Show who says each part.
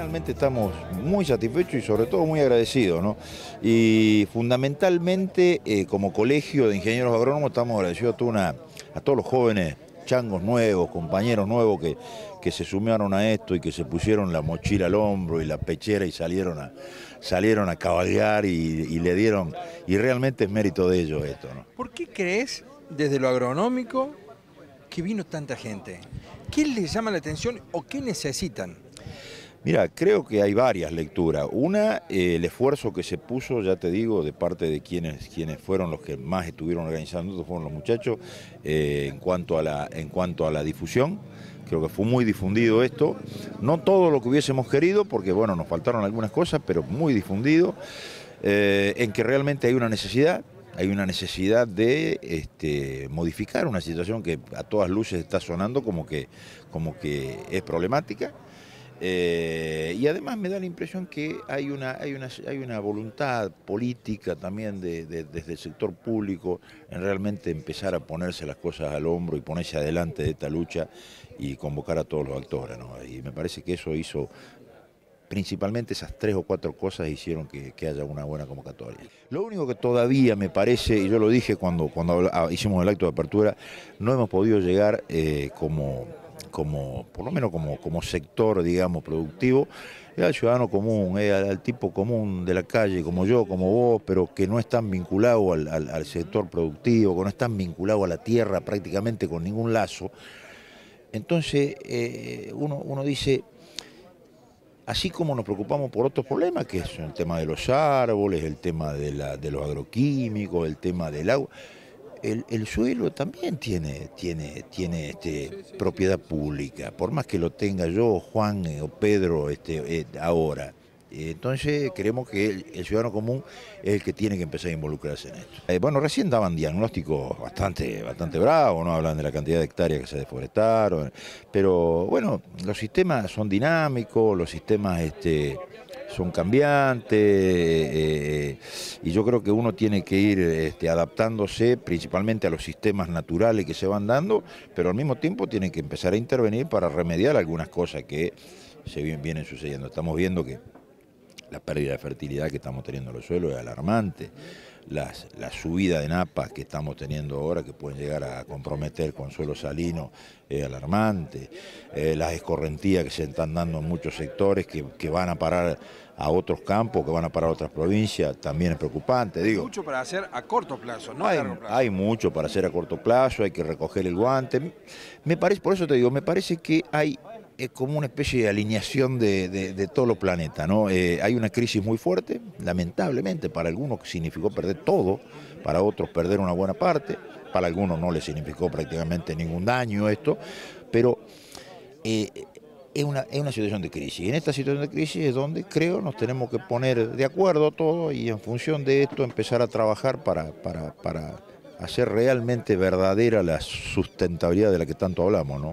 Speaker 1: realmente estamos muy satisfechos y sobre todo muy agradecidos. ¿no? Y fundamentalmente eh, como colegio de ingenieros agrónomos estamos agradecidos a, todos los jóvenes changos nuevos, compañeros nuevos que, que se sumaron a esto y que se pusieron la mochila al hombro y la pechera y salieron a, salieron a cabalgar y, le dieron, y realmente es mérito de ellos esto. ¿Por qué crees desde lo agronómico que vino tanta gente? ¿Qué les llama la atención o qué necesitan? Mira, creo que hay varias lecturas. Una, eh, el esfuerzo que se puso, ya te digo, de parte de quienes, quienes fueron los que más estuvieron organizando, fueron los muchachos, eh, en, cuanto a la, en cuanto a la difusión. Creo que fue muy difundido esto. No todo lo que hubiésemos querido, porque bueno, nos faltaron algunas cosas, pero muy difundido, eh, en que realmente hay una necesidad. Hay una necesidad de este, modificar una situación que a todas luces está sonando como que, como que es problemática. Eh, y además me da la impresión que hay una, hay una, hay una voluntad política también desde el sector público en realmente empezar a ponerse las cosas al hombro y ponerse adelante de esta lucha y convocar a todos los actores. Y me parece que eso hizo, principalmente esas tres o cuatro cosas hicieron que, haya una buena convocatoria. Lo único que todavía me parece, y yo lo dije cuando, cuando ah, hicimos el acto de apertura, no hemos podido llegar eh, como como, por lo menos como, sector, digamos, productivo, es al ciudadano común, al, tipo común de la calle, como yo, como vos, pero que no están vinculados al, al, sector productivo, que no están vinculados a la tierra prácticamente con ningún lazo. Entonces, eh, uno, dice, así como nos preocupamos por otros problemas, que es el tema de los árboles, el tema de, la, de los agroquímicos, el tema del agua el, suelo también tiene, tiene, tiene este, propiedad pública, por más que lo tenga yo, Juan eh, o Pedro este, eh, ahora. Entonces creemos que el, ciudadano común es el que tiene que empezar a involucrarse en esto. Eh, bueno, recién daban diagnósticos bastante, bastante bravos, no hablan de la cantidad de hectáreas que se deforestaron, pero bueno, los sistemas son dinámicos, los sistemas este, son cambiantes eh, y yo creo que uno tiene que ir este, adaptándose principalmente a los sistemas naturales que se van dando, pero al mismo tiempo tiene que empezar a intervenir para remediar algunas cosas que se vienen sucediendo. Estamos viendo que la pérdida de fertilidad que estamos teniendo en los suelos es alarmante la subida de napas que estamos teniendo ahora, que pueden llegar a comprometer con suelo salino es eh, alarmante, eh, las escorrentías que se están dando en muchos sectores, que, van a parar a otros campos, que van a parar a otras provincias, también es preocupante. Digo, hay mucho para hacer a corto plazo, no hay, Hay mucho para hacer a corto plazo, hay que recoger el guante. Me parece, por eso te digo, me parece que hay es eh, como una especie de alineación de, todo de todos los planetas. ¿no? Eh, hay una crisis muy fuerte, lamentablemente, para algunos significó perder todo, para otros perder una buena parte, para algunos no les significó prácticamente ningún daño esto, pero eh, es, una, situación de crisis. Y en esta situación de crisis es donde creo nos tenemos que poner de acuerdo todo y en función de esto empezar a trabajar para, para, para hacer realmente verdadera la sustentabilidad de la que tanto hablamos. ¿no?